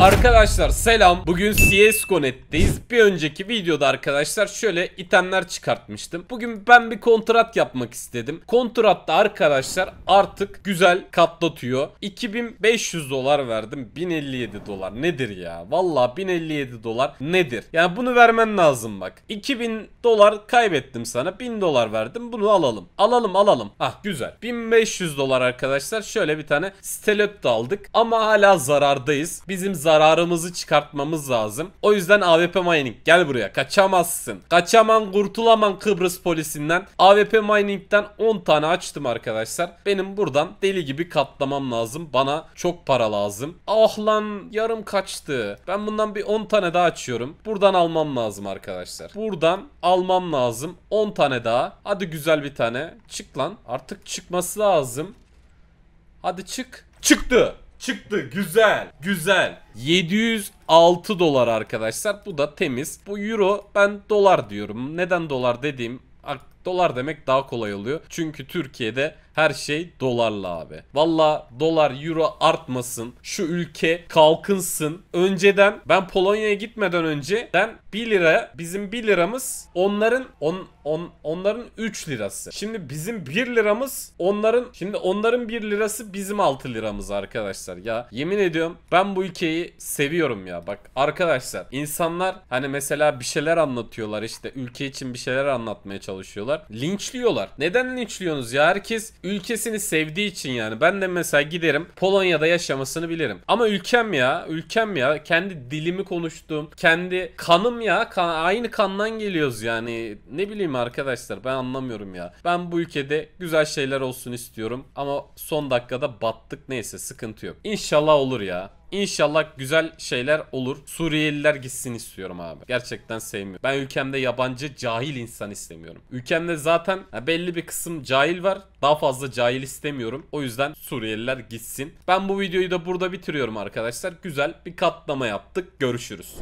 Arkadaşlar selam. Bugün CSGO netteyiz. Bir önceki videoda arkadaşlar şöyle itemler çıkartmıştım. Bugün ben bir kontrat yapmak istedim. Kontratta arkadaşlar artık güzel katlatıyor. 2500 dolar verdim. 1057 dolar nedir ya? Valla 1057 dolar nedir? Yani bunu vermen lazım bak. 2000 dolar kaybettim sana. 1000 dolar verdim. Bunu alalım. Alalım alalım. Ah güzel. 1500 dolar arkadaşlar. Şöyle bir tane stelet aldık. Ama hala zarardayız. Bizim zarardayız zararımızı çıkartmamız lazım. O yüzden AWP mining gel buraya kaçamazsın. Kaçaman kurtulaman Kıbrıs polisinden. AWP mining'den 10 tane açtım arkadaşlar. Benim buradan deli gibi katlamam lazım. Bana çok para lazım. Ah lan yarım kaçtı. Ben bundan bir 10 tane daha açıyorum. Buradan almam lazım arkadaşlar. Buradan almam lazım. 10 tane daha. Hadi güzel bir tane. Çık lan. Artık çıkması lazım. Hadi çık. Çıktı. Çıktı güzel güzel 706 dolar arkadaşlar bu da temiz bu euro ben dolar diyorum neden dolar dediğim Dolar demek daha kolay oluyor. Çünkü Türkiye'de her şey dolarla abi. Valla dolar euro artmasın. Şu ülke kalkınsın. Önceden ben Polonya'ya gitmeden önce ben 1 lira bizim 1 liramız onların on, on, onların 3 lirası. Şimdi bizim 1 liramız onların şimdi onların 1 lirası bizim 6 liramız arkadaşlar. Ya yemin ediyorum ben bu ülkeyi seviyorum ya. Bak arkadaşlar insanlar hani mesela bir şeyler anlatıyorlar işte ülke için bir şeyler anlatmaya çalışıyorlar yapıyorlar? Linçliyorlar. Neden linçliyorsunuz ya? Herkes ülkesini sevdiği için yani. Ben de mesela giderim Polonya'da yaşamasını bilirim. Ama ülkem ya, ülkem ya. Kendi dilimi konuştuğum Kendi kanım ya. Kan, aynı kandan geliyoruz yani. Ne bileyim arkadaşlar ben anlamıyorum ya. Ben bu ülkede güzel şeyler olsun istiyorum. Ama son dakikada battık neyse sıkıntı yok. İnşallah olur ya. İnşallah güzel şeyler olur. Suriyeliler gitsin istiyorum abi. Gerçekten sevmiyorum. Ben ülkemde yabancı cahil insan istemiyorum. Ülkemde zaten belli bir kısım cahil var. Daha fazla cahil istemiyorum. O yüzden Suriyeliler gitsin. Ben bu videoyu da burada bitiriyorum arkadaşlar. Güzel bir katlama yaptık. Görüşürüz.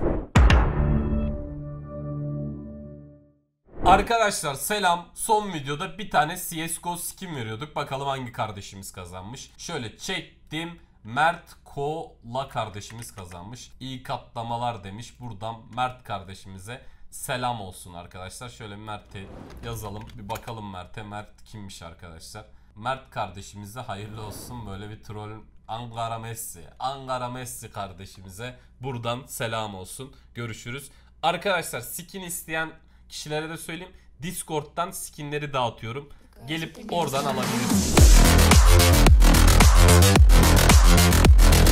Arkadaşlar selam. Son videoda bir tane CSGO skin veriyorduk. Bakalım hangi kardeşimiz kazanmış. Şöyle çektim. Mert Kola kardeşimiz kazanmış. İyi katlamalar demiş. Buradan Mert kardeşimize selam olsun arkadaşlar. Şöyle Mert'e yazalım. Bir bakalım Mert'e. Mert kimmiş arkadaşlar. Mert kardeşimize hayırlı olsun. Böyle bir troll Ankara Messi. Ankara Messi kardeşimize buradan selam olsun. Görüşürüz. Arkadaşlar skin isteyen kişilere de söyleyeyim. Discord'dan skinleri dağıtıyorum. Gelip oradan alabilirsiniz. Música